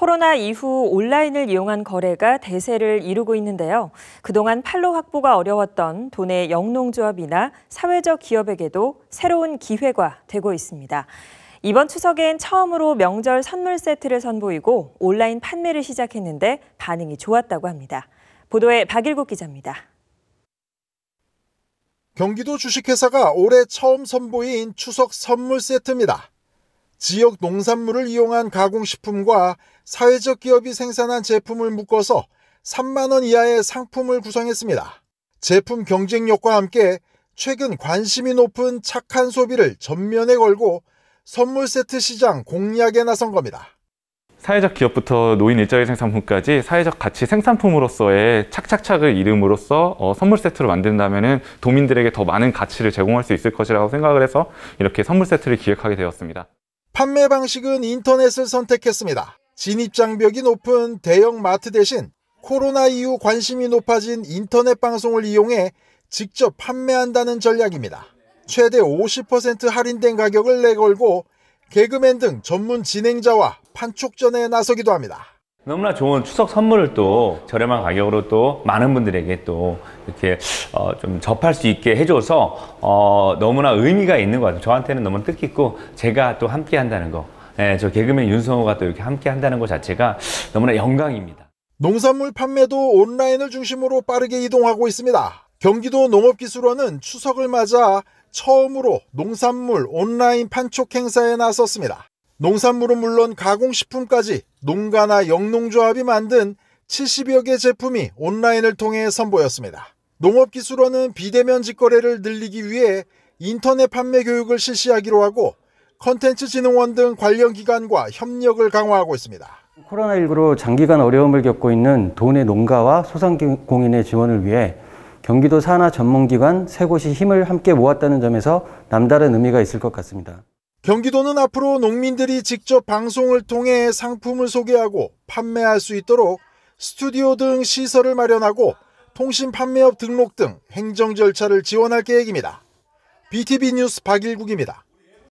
코로나 이후 온라인을 이용한 거래가 대세를 이루고 있는데요. 그동안 팔로 확보가 어려웠던 도내 영농조합이나 사회적 기업에게도 새로운 기회가 되고 있습니다. 이번 추석엔 처음으로 명절 선물 세트를 선보이고 온라인 판매를 시작했는데 반응이 좋았다고 합니다. 보도에 박일국 기자입니다. 경기도 주식회사가 올해 처음 선보인 추석 선물 세트입니다. 지역 농산물을 이용한 가공식품과 사회적 기업이 생산한 제품을 묶어서 3만원 이하의 상품을 구성했습니다. 제품 경쟁력과 함께 최근 관심이 높은 착한 소비를 전면에 걸고 선물 세트 시장 공략에 나선 겁니다. 사회적 기업부터 노인 일자리 생산품까지 사회적 가치 생산품으로서의 착착착을 이름으로써 어, 선물 세트로 만든다면 도민들에게 더 많은 가치를 제공할 수 있을 것이라고 생각을 해서 이렇게 선물 세트를 기획하게 되었습니다. 판매 방식은 인터넷을 선택했습니다. 진입 장벽이 높은 대형 마트 대신 코로나 이후 관심이 높아진 인터넷 방송을 이용해 직접 판매한다는 전략입니다. 최대 50% 할인된 가격을 내걸고 개그맨 등 전문 진행자와 판촉전에 나서기도 합니다. 너무나 좋은 추석 선물을 또 저렴한 가격으로 또 많은 분들에게 또 이렇게 어좀 접할 수 있게 해줘서 어 너무나 의미가 있는 것 같아요. 저한테는 너무 뜻깊고 제가 또 함께 한다는 거, 예, 저 개그맨 윤성호가 또 이렇게 함께 한다는 것 자체가 너무나 영광입니다. 농산물 판매도 온라인을 중심으로 빠르게 이동하고 있습니다. 경기도 농업기술원은 추석을 맞아 처음으로 농산물 온라인 판촉 행사에 나섰습니다. 농산물은 물론 가공식품까지 농가나 영농조합이 만든 70여 개 제품이 온라인을 통해 선보였습니다. 농업기술원은 비대면 직거래를 늘리기 위해 인터넷 판매 교육을 실시하기로 하고 컨텐츠진흥원 등 관련 기관과 협력을 강화하고 있습니다. 코로나19로 장기간 어려움을 겪고 있는 도내 농가와 소상공인의 지원을 위해 경기도 산하 전문기관 세 곳이 힘을 함께 모았다는 점에서 남다른 의미가 있을 것 같습니다. 경기도는 앞으로 농민들이 직접 방송을 통해 상품을 소개하고 판매할 수 있도록 스튜디오 등 시설을 마련하고 통신 판매업 등록 등 행정 절차를 지원할 계획입니다. BTV 뉴스 박일국입니다.